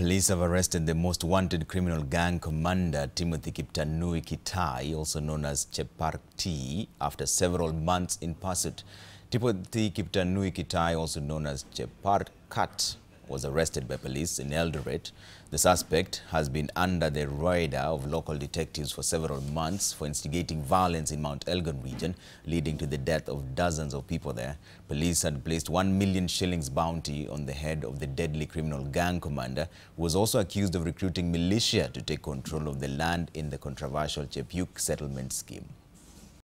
Police have arrested the most wanted criminal gang commander, Timothy Kiptanui Kitai, also known as Cheparti, after several months in pursuit. Timothy Kiptanui Kitai, also known as Cheparkat, was arrested by police in Eldoret. The suspect has been under the radar of local detectives for several months for instigating violence in Mount Elgon region, leading to the death of dozens of people there. Police had placed 1 million shillings bounty on the head of the deadly criminal gang commander, who was also accused of recruiting militia to take control of the land in the controversial Chepuk settlement scheme.